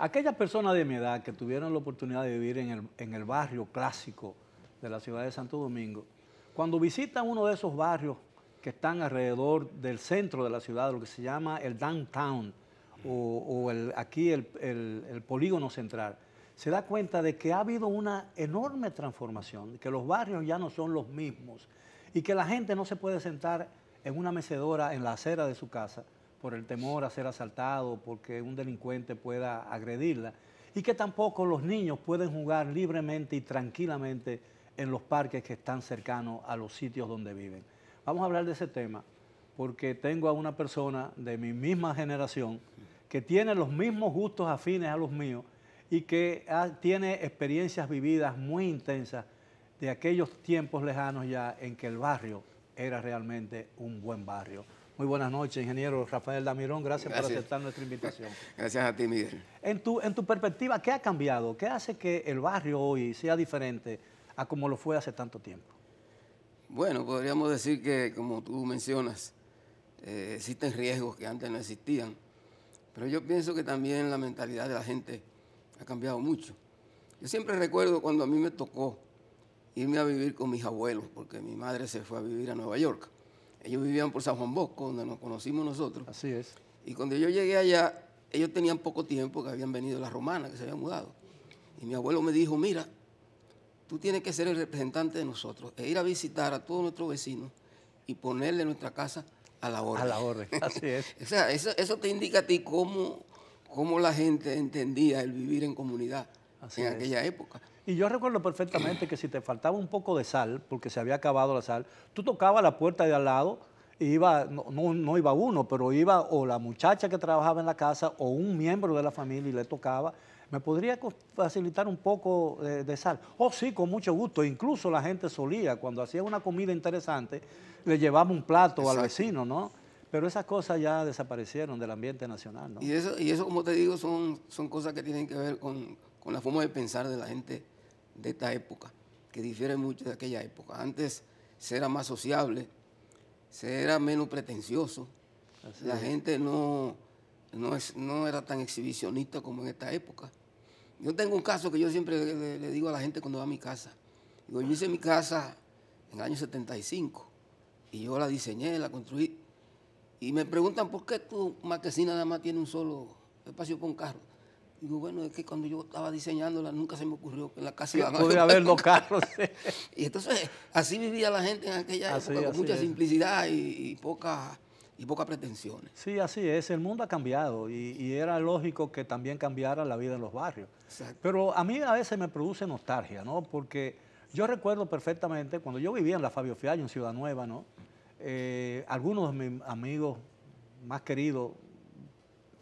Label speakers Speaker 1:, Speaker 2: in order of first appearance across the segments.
Speaker 1: Aquellas personas de mi edad que tuvieron la oportunidad de vivir en el, barrio clásico de la ciudad de Santo Domingo, cuando visitan uno de esos barrios que están alrededor del centro de la ciudad, lo que se llama el downtown o, el, aquí el, el, polígono central, se da cuenta de que ha habido una enorme transformación, que los barrios ya no son los mismos y que la gente no se puede sentar en una mecedora en la acera de su casa por el temor a ser asaltado, porque un delincuente pueda agredirla, y que tampoco los niños pueden jugar libremente y tranquilamente en los parques que están cercanos a los sitios donde viven. Vamos a hablar de ese tema porque tengo a una persona de mi misma generación que tiene los mismos gustos afines a los míos y que tiene experiencias vividas muy intensas de aquellos tiempos lejanos ya en que el barrio era realmente un buen barrio. Muy buenas noches, ingeniero Rafael Damirón. Gracias, por aceptar nuestra invitación.
Speaker 2: Gracias a ti, Miguel.
Speaker 1: En tu, en tu perspectiva, ¿qué ha cambiado? ¿Qué hace que el barrio hoy sea diferente a como lo fue hace tanto tiempo?
Speaker 2: Bueno, podríamos decir que, como tú mencionas, eh, existen riesgos que antes no existían. Pero yo pienso que también la mentalidad de la gente ha cambiado mucho. Yo siempre recuerdo cuando a mí me tocó irme a vivir con mis abuelos, porque mi madre se fue a vivir a Nueva York. Ellos vivían por San Juan Bosco, donde nos conocimos nosotros. Así es. Y cuando yo llegué allá, ellos tenían poco tiempo que habían venido las romanas, que se habían mudado. Y mi abuelo me dijo, mira, tú tienes que ser el representante de nosotros e ir a visitar a todos nuestros vecinos y ponerle nuestra casa a la orden. A la orden, así es. o sea, eso, te indica a ti cómo, cómo la gente entendía el vivir en comunidad en aquella época.
Speaker 1: Y yo recuerdo perfectamente que si te faltaba un poco de sal, porque se había acabado la sal, tú tocabas la puerta de al lado iba, no, iba uno, pero iba o la muchacha que trabajaba en la casa o un miembro de la familia y le tocaba. ¿Me podría facilitar un poco de, sal? Oh, sí, con mucho gusto. Incluso la gente solía, cuando hacía una comida interesante, le llevaba un plato al vecino, ¿no? Pero esas cosas ya desaparecieron del ambiente nacional, ¿no?
Speaker 2: Y eso, y eso como te digo, son, son cosas que tienen que ver con, con la forma de pensar de la gente de esta época, que difiere mucho de aquella época. Antes se era más sociable, se era menos pretencioso, la gente no, no era tan exhibicionista como en esta época. Yo tengo un caso que yo siempre le, digo a la gente cuando va a mi casa. Digo, yo hice mi casa en el año 75 y yo la diseñé, la construí. Y me preguntan, ¿por qué tu marquesina nada más tiene un solo espacio con un carro? Digo, bueno, es que cuando yo estaba diseñándola nunca se me ocurrió que la casa iba a Podía haber los carros. y entonces, así vivía la gente en aquella época, con mucha simplicidad y, y pocas y poca pretensiones.
Speaker 1: Sí, así es. El mundo ha cambiado y, era lógico que también cambiara la vida en los barrios. Pero a mí a veces me produce nostalgia, ¿no? Porque yo recuerdo perfectamente cuando yo vivía en la Fabio Fiallo, en Ciudad Nueva, ¿no? Eh, algunos de mis amigos más queridos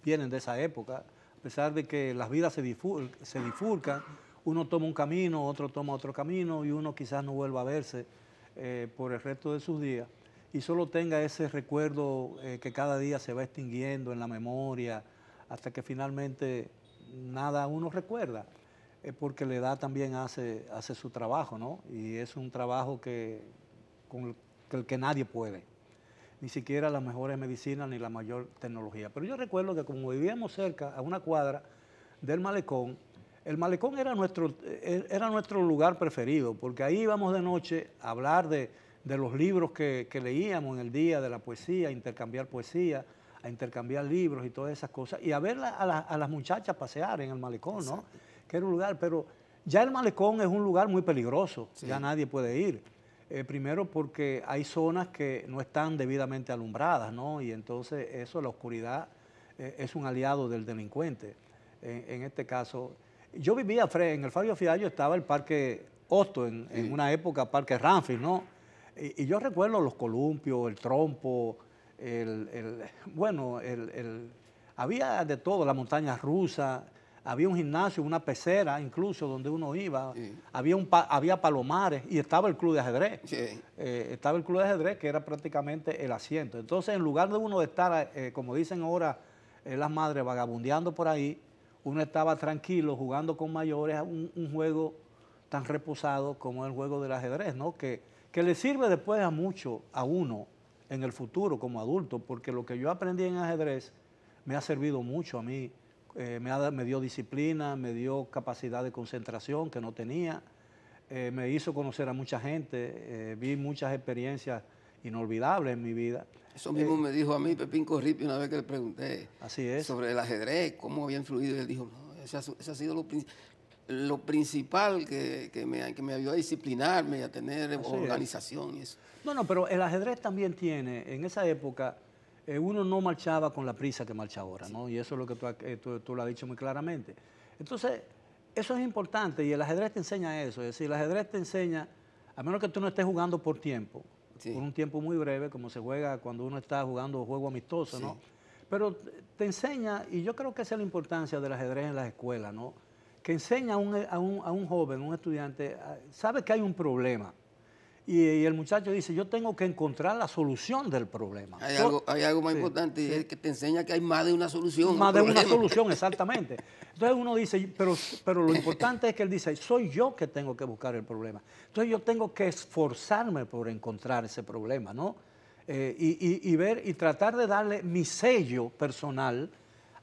Speaker 1: vienen de esa época a pesar de que las vidas se, difurcan, uno toma un camino, otro toma otro camino y uno quizás no vuelva a verse eh, por el resto de sus días y solo tenga ese recuerdo eh, que cada día se va extinguiendo en la memoria hasta que finalmente nada uno recuerda, eh, porque la edad también hace, su trabajo, ¿no? Y es un trabajo que, con el que nadie puede ni siquiera las mejores medicinas ni la mayor tecnología. Pero yo recuerdo que como vivíamos cerca, a una cuadra del malecón, el malecón era nuestro, eh, era nuestro lugar preferido, porque ahí íbamos de noche a hablar de, los libros que, leíamos en el día, de la poesía, a intercambiar poesía, a intercambiar libros y todas esas cosas, y a ver a, a las muchachas pasear en el malecón, ¿no? Que era un lugar, pero ya el malecón es un lugar muy peligroso, ya nadie puede ir. Eh, primero porque hay zonas que no están debidamente alumbradas, ¿no? Y entonces eso, la oscuridad, eh, es un aliado del delincuente. En, este caso, yo vivía, en el Fabio Fidalgo estaba el Parque Osto, en, una época Parque Ramfis, ¿no? Y, yo recuerdo los columpios, el trompo, el, bueno, el, había de todo, la montaña rusa, había un gimnasio, una pecera incluso donde uno iba, había, había palomares y estaba el club de ajedrez. Eh, estaba el club de ajedrez que era prácticamente el asiento. Entonces, en lugar de uno estar, eh, como dicen ahora eh, las madres, vagabundeando por ahí, uno estaba tranquilo jugando con mayores un, juego tan reposado como el juego del ajedrez, ¿no? Que, que le sirve después a mucho a uno en el futuro como adulto, porque lo que yo aprendí en ajedrez me ha servido mucho a mí eh, me, dio disciplina, me dio capacidad de concentración que no tenía, eh, me hizo conocer a mucha gente, eh, vi muchas experiencias
Speaker 2: inolvidables en mi vida. Eso mismo me dijo a mí Pepín Corripi una vez que le pregunté así es. sobre el ajedrez, cómo había influido, y él dijo, no, ha sido lo principal que, me, que, me, ayudó a disciplinarme, a tener organización y eso.
Speaker 1: No, no, pero el ajedrez también tiene, en esa época, eh, uno no marchaba con la prisa que marcha ahora, ¿no? Y eso es lo que eh, tú, lo has dicho muy claramente. Entonces, eso es importante y el ajedrez te enseña eso. Es decir, el ajedrez te enseña, a menos que tú no estés jugando por tiempo, por un tiempo muy breve, como se juega cuando uno está jugando juego amistoso, ¿no? Pero te enseña, y yo creo que esa es la importancia del ajedrez en las escuelas, ¿no? Que enseña a un, a un, a un joven, un
Speaker 2: estudiante,
Speaker 1: sabe que hay un problema y, el muchacho dice, yo tengo que encontrar la solución del problema. Hay,
Speaker 2: algo, más importante, es que te enseña que hay más de una solución. Más de una
Speaker 1: solución, exactamente. Entonces uno dice, pero, pero lo importante es que él dice, soy yo que tengo que buscar el problema. Entonces yo tengo que esforzarme por encontrar ese problema, ¿no? Eh, y, y, y, ver y tratar de darle mi sello personal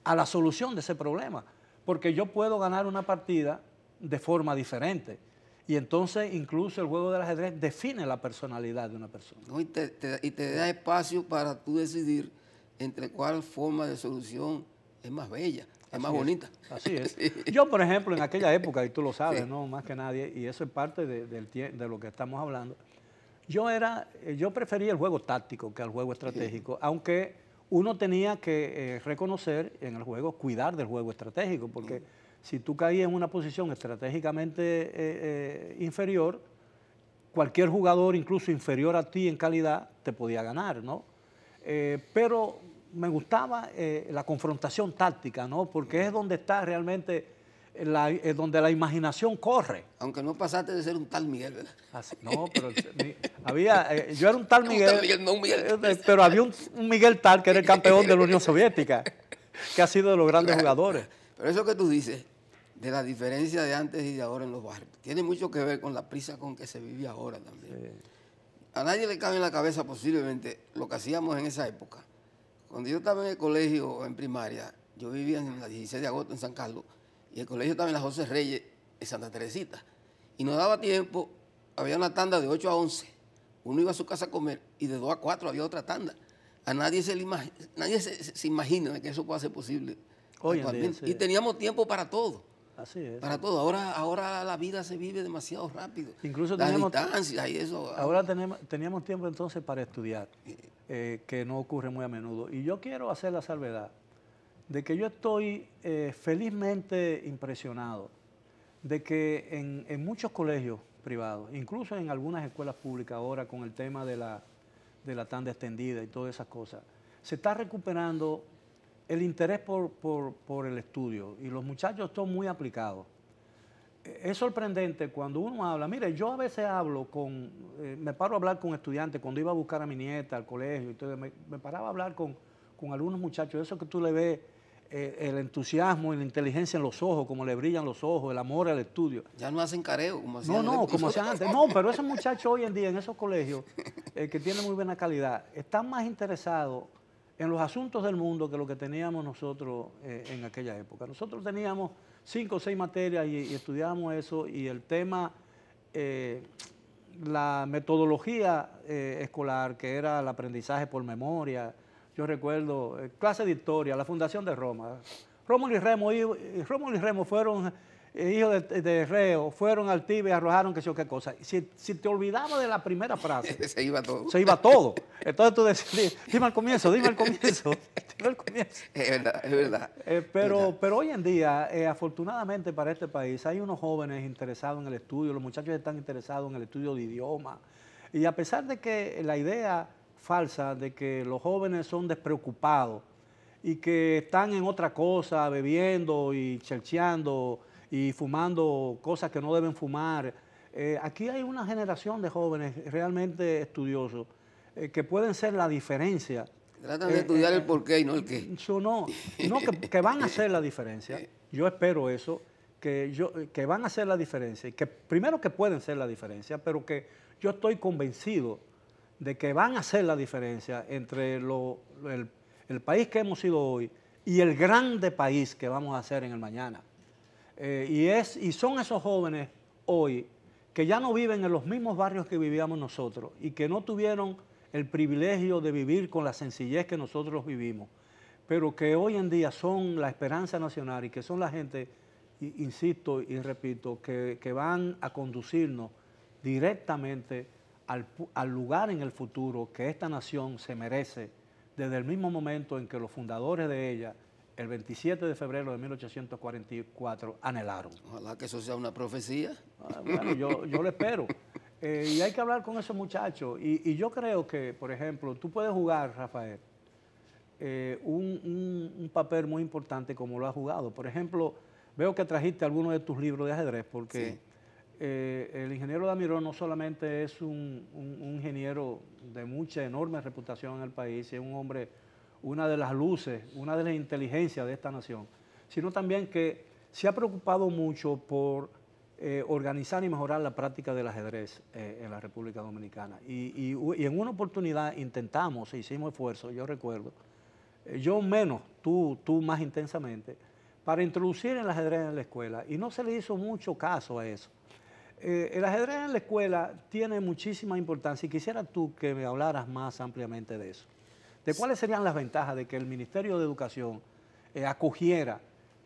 Speaker 1: a la solución de ese problema. Porque yo puedo ganar una partida de forma diferente y entonces incluso el juego del ajedrez define la personalidad de una persona.
Speaker 2: y, te, da espacio para tú decidir entre cuál forma de solución es más bella, es más bonita.
Speaker 1: Así es. Yo, por ejemplo, en aquella época, y tú lo sabes, ¿no? Más que nadie, y eso es parte de, lo que estamos hablando, yo, era, eh, yo prefería el juego táctico que el juego estratégico, aunque uno tenía que eh, reconocer en el juego, cuidar del juego estratégico, porque si tú caías en una posición estratégicamente eh, eh, inferior, cualquier jugador, incluso inferior a ti en calidad, te podía ganar, ¿no? Eh, pero me gustaba la confrontación táctica, ¿no? Porque es donde está realmente la, donde la imaginación corre. Aunque
Speaker 2: no pasaste de ser un tal Miguel, ¿verdad? no, pero
Speaker 1: había, yo era un tal Miguel, pero había un, Miguel tal que era el campeón de la Unión Soviética, que ha sido de los grandes jugadores.
Speaker 2: Pero eso que tú dices de la diferencia de antes y de ahora en los barrios. Tiene mucho que ver con la prisa con que se vive ahora también. A nadie le cabe en la cabeza posiblemente lo que hacíamos en esa época. Cuando yo estaba en el colegio, en primaria, yo vivía en la 16 de agosto en San Carlos y el colegio estaba en la José Reyes, en Santa Teresita. Y no daba tiempo, había una tanda de 8 a 11. Uno iba a su casa a comer y de 2 a 4 había otra tanda. A nadie se, le nadie se, imagina que eso pueda ser posible. Y eh, teníamos tiempo para todo. Así es. Para todo. Ahora, ahora la vida se vive demasiado rápido. Incluso tenemos y eso. Ah.
Speaker 1: Ahora tenemos, teníamos tiempo entonces para estudiar, eh, que no ocurre muy a menudo. Y yo quiero hacer la salvedad de que yo estoy eh, felizmente impresionado de que en, muchos colegios privados, incluso en algunas escuelas públicas ahora con el tema de la, de la tanda extendida y todas esas cosas, se está recuperando el interés por, por, el estudio y los muchachos son muy aplicados. Eh, es sorprendente cuando uno habla, mire, yo a veces hablo con, eh, me paro a hablar con estudiantes, cuando iba a buscar a mi nieta al colegio, entonces me, paraba a hablar con, algunos muchachos, eso que tú le ves eh, el entusiasmo y la inteligencia en los ojos, como le brillan los ojos, el amor al estudio.
Speaker 2: Ya no hacen careo como hacían antes. No, no, como hacían antes. No, pero
Speaker 1: esos muchachos hoy en día en esos colegios que tienen muy buena calidad, están más interesados en los asuntos del mundo que lo que teníamos nosotros eh, en aquella época. Nosotros teníamos cinco o seis materias y, estudiábamos eso y el tema, eh, la metodología eh, escolar, que era el aprendizaje por memoria, yo recuerdo, clase de historia, la fundación de Roma. Rómulo y Remo, y, Rómulo y Remo fueron eh, hijos de, reo, fueron al tibe y arrojaron que sé yo qué cosa. Si, si te olvidaba de la primera frase, se iba todo. Se iba todo. Entonces tú decías, dime al comienzo, dime al comienzo, dime comienzo. Es verdad, es verdad. Eh, pero, pero hoy en día, eh, afortunadamente para este país, hay unos jóvenes interesados en el estudio, los muchachos están interesados en el estudio de idioma. Y a pesar de que la idea falsa de que los jóvenes son despreocupados y que están en otra cosa, bebiendo y chercheando, y fumando cosas que no deben fumar. Eh, aquí hay una generación de jóvenes realmente estudiosos eh, que pueden ser la diferencia.
Speaker 2: Tratan de eh, estudiar el por qué y no el qué.
Speaker 1: yo no, que, van a ser la diferencia. Yo espero eso, que, yo, que van a ser la diferencia. Que primero que pueden ser la diferencia, pero que yo estoy convencido de que van a ser la diferencia entre el, el país que hemos sido hoy y el grande país que vamos a hacer en el mañana. Eh, y, es, y son esos jóvenes hoy que ya no viven en los mismos barrios que vivíamos nosotros y que no tuvieron el privilegio de vivir con la sencillez que nosotros vivimos, pero que hoy en día son la esperanza nacional y que son la gente, insisto y repito, que, van a conducirnos directamente al lugar en el futuro que esta nación se merece desde el mismo momento en que los fundadores de ella el 27 de febrero de 1844 anhelaron. Ojalá que eso sea una profecía. Ah, bueno, yo, yo lo espero. Eh, y hay que hablar con esos muchachos. Y, yo creo que, por ejemplo, tú puedes jugar, Rafael, eh, un, papel muy importante como lo has jugado. Por ejemplo, veo que trajiste algunos de tus libros de ajedrez, porque eh, el ingeniero Damirón no solamente es un, un, ingeniero de mucha, enorme reputación en el país, es un hombre una de las luces, una de las inteligencias de esta nación, sino también que se ha preocupado mucho por eh, organizar y mejorar la práctica del ajedrez eh, en la República Dominicana. Y, en una oportunidad intentamos, hicimos esfuerzo, yo recuerdo, eh, yo menos, tú, tú más intensamente, para introducir el ajedrez en la escuela. Y no se le hizo mucho caso a eso. el ajedrez en la escuela tiene muchísima importancia y quisiera tú que me hablaras más ampliamente de eso de cuáles serían las ventajas de que el Ministerio de Educación eh, acogiera,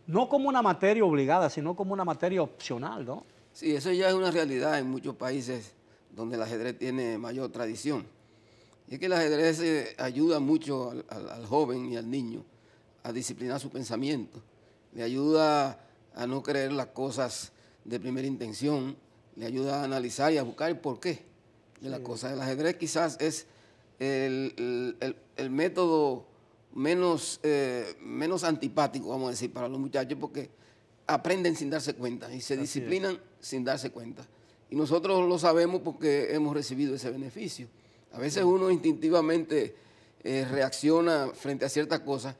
Speaker 1: no como una materia obligada, sino como una materia opcional, ¿no?
Speaker 2: Sí, eso ya es una realidad en muchos países donde el ajedrez tiene mayor tradición. Y es que el ajedrez eh, ayuda mucho al, joven y al niño a disciplinar su pensamiento, le ayuda a no creer las cosas de primera intención, le ayuda a analizar y a buscar el porqué de las cosas. El ajedrez quizás es el, método menos, eh, menos antipático, vamos a decir, para los muchachos, porque aprenden sin darse cuenta y se disciplinan sin darse cuenta. Y nosotros lo sabemos porque hemos recibido ese beneficio. A veces uno instintivamente eh, reacciona frente a ciertas cosas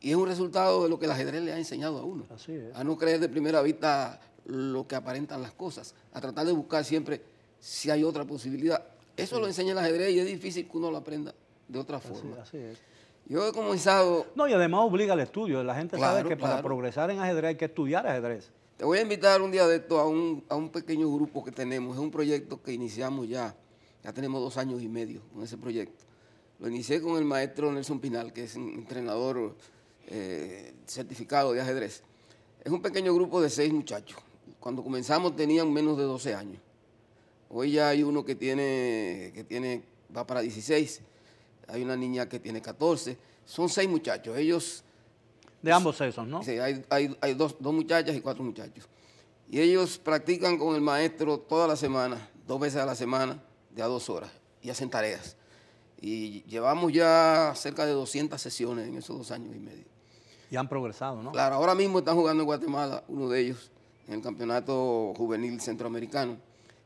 Speaker 2: y es un resultado de lo que el ajedrez le ha enseñado a uno. Así es. A no creer de primera vista lo que aparentan las cosas, a tratar de buscar siempre si hay otra posibilidad, eso lo enseña el ajedrez y es difícil que uno lo aprenda de otra forma. Yo he comenzado...
Speaker 1: No, y además obliga al estudio. La gente sabe que para progresar en ajedrez hay que estudiar ajedrez.
Speaker 2: Te voy a invitar un día de esto a un, pequeño grupo que tenemos. Es un proyecto que iniciamos ya. Ya tenemos dos años y medio con ese proyecto. Lo inicié con el maestro Nelson Pinal, que es un entrenador eh, certificado de ajedrez. Es un pequeño grupo de seis muchachos. Cuando comenzamos tenían menos de 12 años. Hoy ya hay uno que tiene, que tiene, va para 16, hay una niña que tiene 14. Son seis muchachos, ellos... De ambos sexos, ¿no? Sí, hay, dos, dos, muchachas y cuatro muchachos. Y ellos practican con el maestro toda la semana, dos veces a la semana, de a dos horas, y hacen tareas. Y llevamos ya cerca de 200 sesiones en esos dos años y medio.
Speaker 1: Y han progresado, ¿no?
Speaker 2: Claro, ahora mismo están jugando en Guatemala, uno de ellos, en el Campeonato Juvenil Centroamericano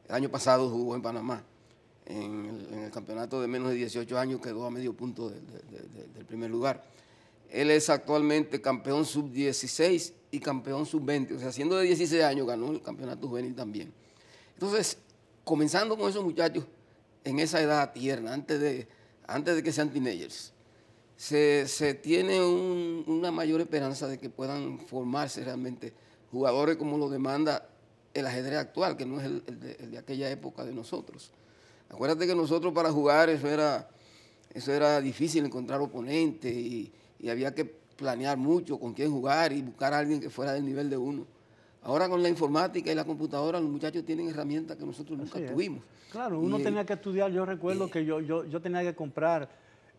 Speaker 2: el año pasado jugó en Panamá. En el, campeonato de menos de 18 años quedó a medio punto del primer lugar. Él es actualmente campeón sub-16 y campeón sub-20. O sea, siendo de 16 años ganó el campeonato juvenil también. Entonces, comenzando con esos muchachos en esa edad tierna, antes de, antes de que sean teenagers, se, tiene una mayor esperanza de que puedan formarse realmente jugadores como lo demanda el ajedrez actual, que no es el, de, aquella época de nosotros. Acuérdate que nosotros para jugar eso era, difícil encontrar oponentes y, había que planear mucho con quién jugar y buscar a alguien que fuera del nivel de uno. Ahora con la informática y la computadora los muchachos tienen herramientas que nosotros nunca tuvimos.
Speaker 1: Claro, uno tenía que estudiar, yo recuerdo que yo, yo, tenía que comprar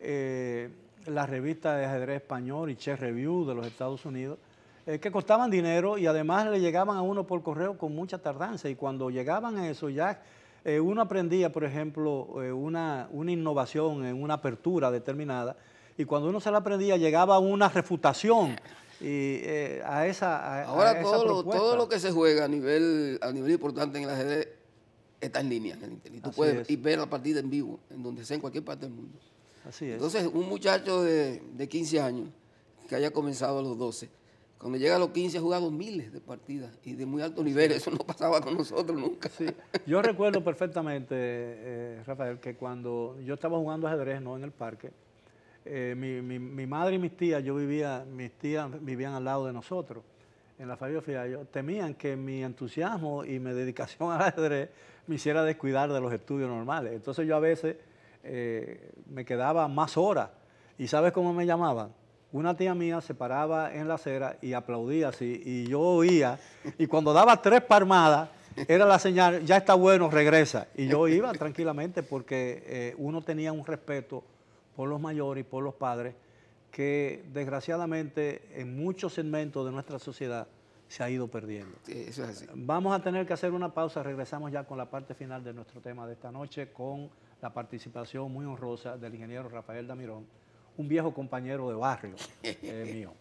Speaker 1: eh, la revista de ajedrez español y Chess Review de los Estados Unidos es que costaban dinero y además le llegaban a uno por correo con mucha tardanza. Y cuando llegaban a eso ya eh, uno aprendía, por ejemplo, eh, una, una, innovación en una apertura determinada. Y cuando uno se la aprendía llegaba una refutación y, eh, a esa a, Ahora todo, lo, todo lo que se
Speaker 2: juega a nivel, a nivel importante en el ajedrez está en línea Y Tú puedes ver la partida en vivo, en donde sea, en cualquier parte del mundo. Así es. Entonces, un muchacho de, de 15 años que haya comenzado a los 12 cuando llega a los 15 ha jugado miles de partidas y de muy alto nivel. Eso no pasaba con nosotros nunca.
Speaker 1: Yo recuerdo perfectamente, eh, Rafael, que cuando yo estaba jugando ajedrez, no en el parque, eh, mi, madre y mis tías, yo vivía, mis tías vivían al lado de nosotros, en la Fabio Fiallo, temían que mi entusiasmo y mi dedicación al ajedrez me hiciera descuidar de los estudios normales. Entonces yo a veces eh, me quedaba más horas. ¿Y sabes cómo me llamaban? una tía mía se paraba en la acera y aplaudía así, y yo oía, y cuando daba tres palmadas, era la señal, ya está bueno, regresa. Y yo iba tranquilamente porque eh, uno tenía un respeto por los mayores y por los padres que desgraciadamente en muchos segmentos de nuestra sociedad se ha ido perdiendo. Vamos a tener que hacer una pausa, regresamos ya con la parte final de nuestro tema de esta noche con la participación muy honrosa del ingeniero Rafael Damirón un viejo compañero de barrio eh, mío.